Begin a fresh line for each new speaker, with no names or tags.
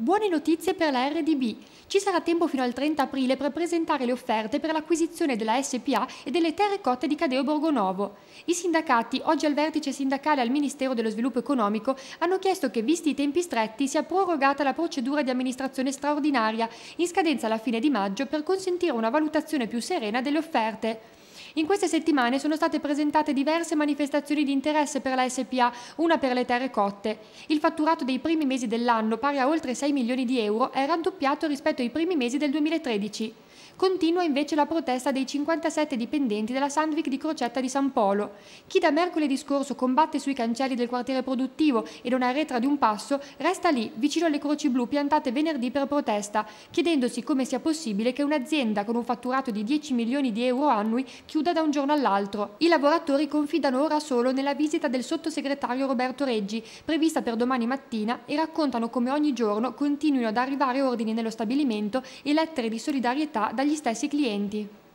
Buone notizie per la RDB. Ci sarà tempo fino al 30 aprile per presentare le offerte per l'acquisizione della SPA e delle terre cotte di Cadeo Borgonovo. I sindacati, oggi al vertice sindacale al Ministero dello Sviluppo Economico, hanno chiesto che, visti i tempi stretti, sia prorogata la procedura di amministrazione straordinaria, in scadenza alla fine di maggio, per consentire una valutazione più serena delle offerte. In queste settimane sono state presentate diverse manifestazioni di interesse per la SPA, una per le terre cotte. Il fatturato dei primi mesi dell'anno, pari a oltre 6 milioni di euro, è raddoppiato rispetto ai primi mesi del 2013. Continua invece la protesta dei 57 dipendenti della Sandvik di Crocetta di San Polo. Chi da mercoledì scorso combatte sui cancelli del quartiere produttivo e non arretra di un passo, resta lì, vicino alle croci blu piantate venerdì per protesta, chiedendosi come sia possibile che un'azienda con un fatturato di 10 milioni di euro annui chiuda cresciuta da un giorno all'altro. I lavoratori confidano ora solo nella visita del sottosegretario Roberto Reggi, prevista per domani mattina, e raccontano come ogni giorno continuino ad arrivare ordini nello stabilimento e lettere di solidarietà dagli stessi clienti.